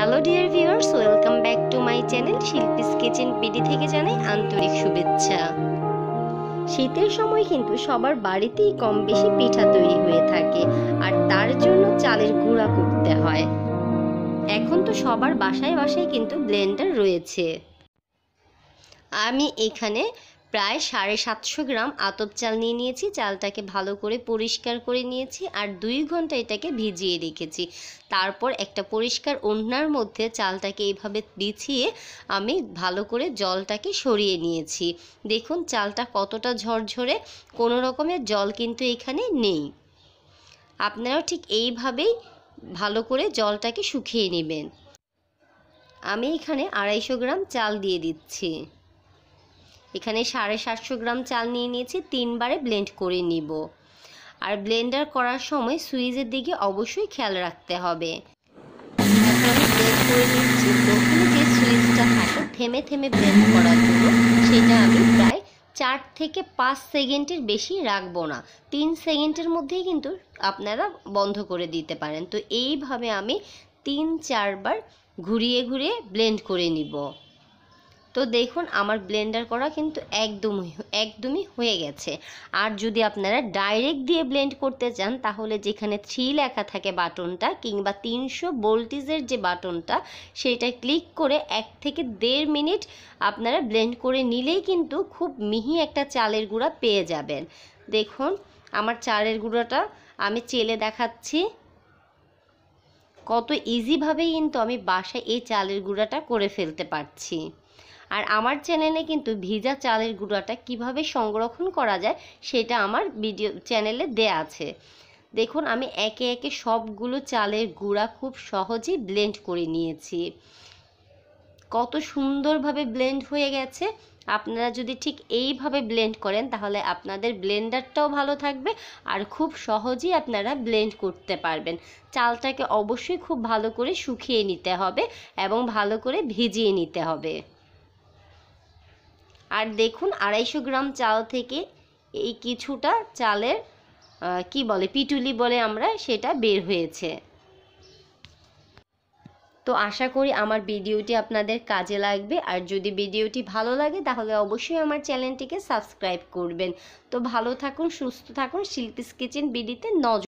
hello dear viewers welcome back to my channel Shilpi's kitchen P D থেকে জানাই আন্তরিক শুভেচ্ছা শীতের সময় কিন্তু সবার বাড়িতেই কম বেশি পিঠা তৈরি হয়ে থাকে আর তার জন্য চালের গুঁড়া করতে হয় এখন তো সবার বাসায় বাসায় কিন্তু ব্লেন্ডার রয়েছে আমি এখানে প্রায় সাড়ে সাতশো গ্রাম আতপ চাল নিয়ে নিয়েছি চালটাকে ভালো করে পরিষ্কার করে নিয়েছি আর দুই ঘন্টা এটাকে ভিজিয়ে রেখেছি তারপর একটা পরিষ্কার ওড়নার মধ্যে চালটাকে এইভাবে বিছিয়ে আমি ভালো করে জলটাকে সরিয়ে নিয়েছি দেখুন চালটা কতটা ঝরঝরে কোনো রকমের জল কিন্তু এখানে নেই আপনারাও ঠিক এইভাবেই ভালো করে জলটাকে শুকিয়ে নেবেন আমি এখানে আড়াইশো গ্রাম চাল দিয়ে দিচ্ছি এখানে সাড়ে সাতশো গ্রাম চাল নিয়ে নিয়েছি তিনবারে ব্লেন্ড করে নিব আর ব্লেন্ডার করার সময় সুইচের দিকে অবশ্যই খেয়াল রাখতে হবে যে সুইচটা থাকে থেমে থেমে ব্লেন্ড করার জন্য সেটা আমি প্রায় চার থেকে পাঁচ সেকেন্ডের বেশি রাখবো না তিন সেকেন্ডের মধ্যেই কিন্তু আপনারা বন্ধ করে দিতে পারেন তো এইভাবে আমি তিন চারবার ঘুরিয়ে ঘুরিয়ে ব্লেন্ড করে নিব তো দেখুন আমার ব্লেন্ডার করা কিন্তু একদমই একদমই হয়ে গেছে আর যদি আপনারা ডাইরেক্ট দিয়ে ব্লেন্ড করতে চান তাহলে যেখানে থ্রি লেখা থাকে বাটনটা কিংবা তিনশো বোল্টিজের যে বাটনটা সেটা ক্লিক করে এক থেকে দেড় মিনিট আপনারা ব্লেন্ড করে নিলেই কিন্তু খুব মিহি একটা চালের গুঁড়া পেয়ে যাবেন দেখুন আমার চালের গুঁড়োটা আমি চেলে দেখাচ্ছি কত ইজিভাবেই কিন্তু আমি বাসায় এই চালের গুঁড়াটা করে ফেলতে পারছি আর আমার চ্যানেলে কিন্তু ভিজা চালের গুঁড়াটা কিভাবে সংরক্ষণ করা যায় সেটা আমার ভিডিও চ্যানেলে দেয়া আছে দেখুন আমি একে একে সবগুলো চালের গুঁড়া খুব সহজেই ব্লেন্ড করে নিয়েছি কত সুন্দরভাবে ব্লেন্ড হয়ে গেছে আপনারা যদি ঠিক এইভাবে ব্লেন্ড করেন তাহলে আপনাদের ব্লেন্ডারটাও ভালো থাকবে আর খুব সহজেই আপনারা ব্লেন্ড করতে পারবেন চালটাকে অবশ্যই খুব ভালো করে শুকিয়ে নিতে হবে এবং ভালো করে ভিজিয়ে নিতে হবে আর দেখুন আড়াইশো গ্রাম চাল থেকে এই কিছুটা চালের কি বলে পিটুলি বলে আমরা সেটা বের হয়েছে তো আশা করি আমার ভিডিওটি আপনাদের কাজে লাগবে আর যদি ভিডিওটি ভালো লাগে তাহলে অবশ্যই আমার চ্যানেলটিকে সাবস্ক্রাইব করবেন তো ভালো থাকুন সুস্থ থাকুন শিল্পীস কিচেন বিডিতে নজর